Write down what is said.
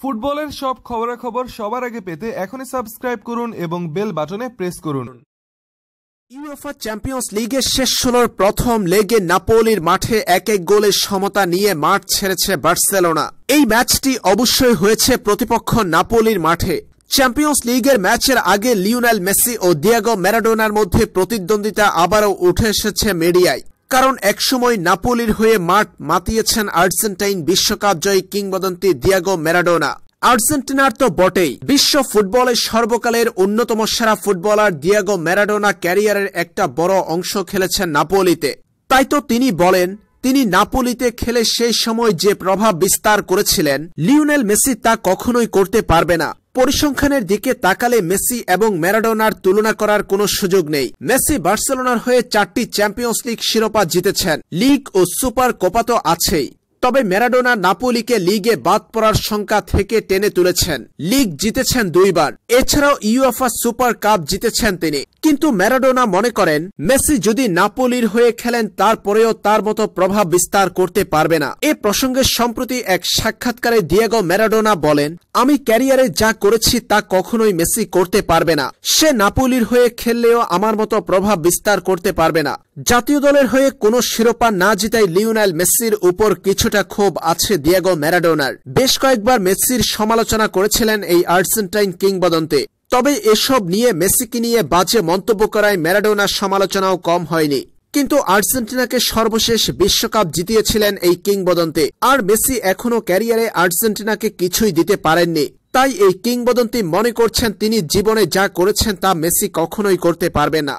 ফুটবলের সব খবরাখবর সবার আগে পেতে এখনই সাবস্ক্রাইব করুন এবং বেল বাটনে প্রেস করুন ইউএফা চ্যাম্পিয়ন্স লিগের শেষ ষোলোর প্রথম লেগে নাপোলির মাঠে এক এক গোলের সমতা নিয়ে মাঠ ছেড়েছে বার্সেলোনা এই ম্যাচটি অবশ্যই হয়েছে প্রতিপক্ষ নাপোলির মাঠে চ্যাম্পিয়ন্স লিগের ম্যাচের আগে লিওনেল মেসি ও দিয়াগো ম্যারাডোনার মধ্যে প্রতিদ্বন্দ্বিতা আবারও উঠে এসেছে মিডিয়ায় কারণ একসময় নাপোলির হয়ে মাঠ মাতিয়েছেন আর্জেন্টাইন বিশ্বকাপ জয়ী কিংবদন্তি দিয়াগো ম্যারাডোনা আর্জেন্টিনার তো বটেই বিশ্ব ফুটবলের সর্বকালের অন্যতম সেরা ফুটবলার দিয়াগো ম্যারাডোনা ক্যারিয়ারের একটা বড় অংশ খেলেছেন নাপোলিতে তাই তো তিনি বলেন তিনি নাপোলিতে খেলে সেই সময় যে প্রভাব বিস্তার করেছিলেন লিওনেল মেসি তা কখনোই করতে পারবে না পরিসংখ্যানের দিকে তাকালে মেসি এবং ম্যারাডোনার তুলনা করার কোনো সুযোগ নেই মেসি বার্সেলোনার হয়ে চারটি চ্যাম্পিয়ন্স লিগ শিরোপা জিতেছেন লিগ ও সুপার কোপা তো আছেই তবে ম্যারাডোনা নাপোলিকে লিগে বাদ পড়ার সংখ্যা থেকে টেনে তুলেছেন লিগ জিতেছেন দুইবার এছাড়াও ইউএফা সুপার কাপ জিতেছেন তিনি কিন্তু ম্যারাডোনা মনে করেন মেসি যদি নাপোলির হয়ে খেলেন তারপরেও তার মতো প্রভাব বিস্তার করতে পারবে না এ প্রসঙ্গে সম্প্রতি এক সাক্ষাৎকারে দিয়েগো ম্যারাডোনা বলেন আমি ক্যারিয়ারে যা করেছি তা কখনোই মেসি করতে পারবে না সে নাপোলির হয়ে খেললেও আমার মতো প্রভাব বিস্তার করতে পারবে না জাতীয় দলের হয়ে কোন শিরোপা না জিতাই লিওনাল মেসির উপর কিছুটা ক্ষোভ আছে দিয়েগো ম্যারাডোনার বেশ কয়েকবার মেসির সমালোচনা করেছিলেন এই আর্জেন্টাইন কিংবদন্তে তবে এসব নিয়ে মেসিকে নিয়ে বাজে মন্তব্য করায় ম্যারাডোনার সমালোচনাও কম হয়নি কিন্তু আর্জেন্টিনাকে সর্বশেষ বিশ্বকাপ জিতিয়েছিলেন এই কিংবদন্তি আর মেসি এখনও ক্যারিয়ারে আর্জেন্টিনাকে কিছুই দিতে পারেননি তাই এই কিংবদন্তি মনে করছেন তিনি জীবনে যা করেছেন তা মেসি কখনোই করতে পারবে না